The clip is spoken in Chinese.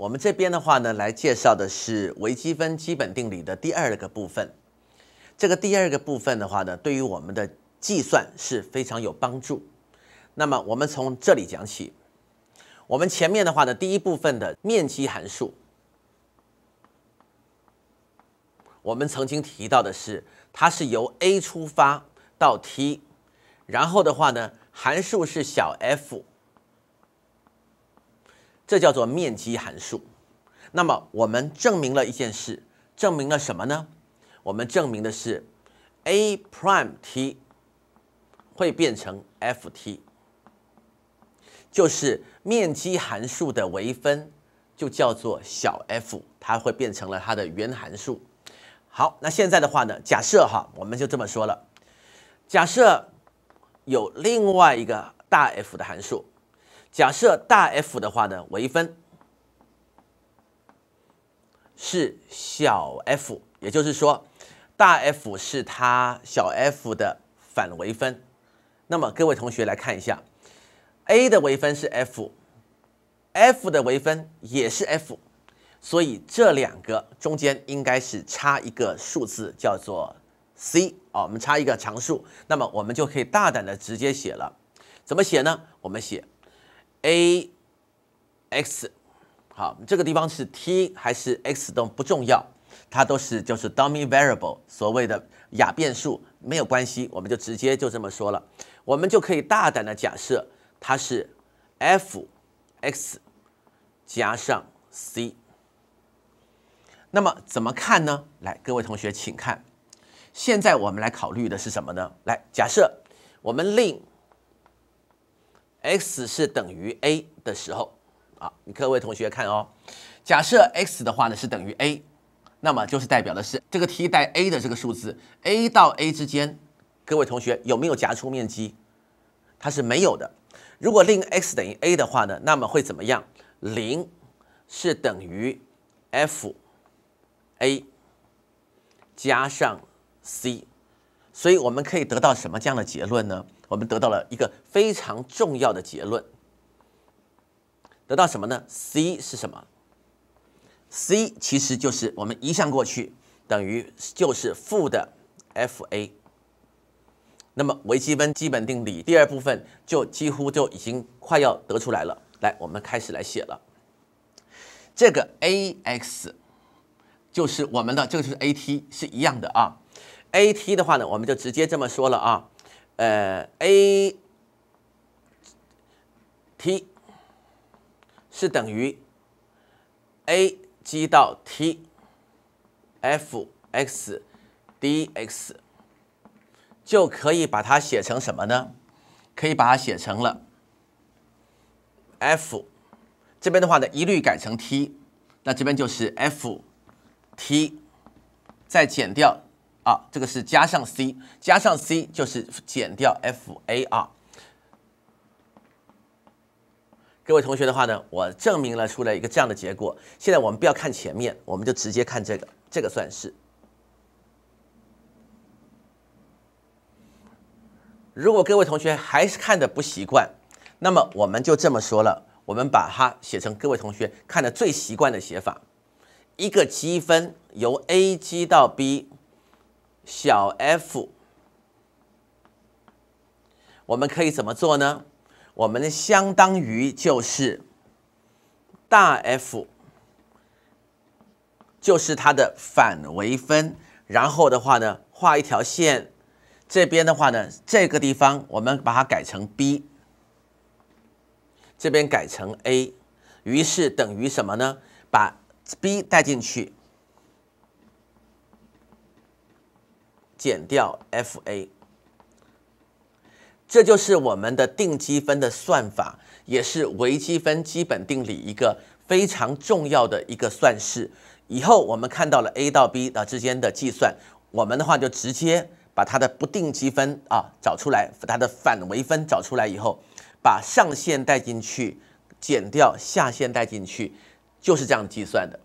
我们这边的话呢，来介绍的是微积分基本定理的第二个部分。这个第二个部分的话呢，对于我们的计算是非常有帮助。那么我们从这里讲起。我们前面的话呢，第一部分的面积函数，我们曾经提到的是，它是由 a 出发到 t，然后的话呢，函数是小 f。这叫做面积函数。那么我们证明了一件事，证明了什么呢？我们证明的是，a prime t 会变成 f t，就是面积函数的微分，就叫做小 f，它会变成了它的原函数。好，那现在的话呢，假设哈，我们就这么说了。假设有另外一个大 f 的函数。假设大 F 的话呢，微分是小 f，也就是说，大 F 是它小 f 的反微分。那么各位同学来看一下，a 的微分是 f，f 的微分也是 f，所以这两个中间应该是差一个数字，叫做 c 啊，我们差一个常数。那么我们就可以大胆的直接写了，怎么写呢？我们写。a x，好，这个地方是 t 还是 x 都不重要，它都是就是 dummy variable，所谓的哑变数没有关系，我们就直接就这么说了，我们就可以大胆的假设它是 f x 加上 c。那么怎么看呢？来，各位同学请看，现在我们来考虑的是什么呢？来，假设我们令 x 是等于 a 的时候啊，你各位同学看哦，假设 x 的话呢是等于 a，那么就是代表的是这个 t 带 a 的这个数字 a 到 a 之间，各位同学有没有夹出面积？它是没有的。如果令 x 等于 a 的话呢，那么会怎么样？零是等于 f a 加上 c。所以我们可以得到什么这样的结论呢？我们得到了一个非常重要的结论，得到什么呢？C 是什么？C 其实就是我们移项过去等于就是负的 f a。那么微积分基本定理第二部分就几乎就已经快要得出来了。来，我们开始来写了，这个 a x 就是我们的，这个是 a t 是一样的啊。a t 的话呢，我们就直接这么说了啊，呃，a t 是等于 a 积到 t f x d x，就可以把它写成什么呢？可以把它写成了 f 这边的话呢，一律改成 t，那这边就是 f t 再减掉。啊，这个是加上 c，加上 c 就是减掉 f a 啊。各位同学的话呢，我证明了出来一个这样的结果。现在我们不要看前面，我们就直接看这个这个算式。如果各位同学还是看的不习惯，那么我们就这么说了，我们把它写成各位同学看的最习惯的写法：一个积分由 a 积到 b。小 f，我们可以怎么做呢？我们相当于就是大 F，就是它的反微分。然后的话呢，画一条线，这边的话呢，这个地方我们把它改成 b，这边改成 a，于是等于什么呢？把 b 带进去。减掉 f a，这就是我们的定积分的算法，也是微积分基本定理一个非常重要的一个算式。以后我们看到了 a 到 b 啊之间的计算，我们的话就直接把它的不定积分啊找出来，它的反微分找出来以后，把上限带进去，减掉下限带进去，就是这样计算的。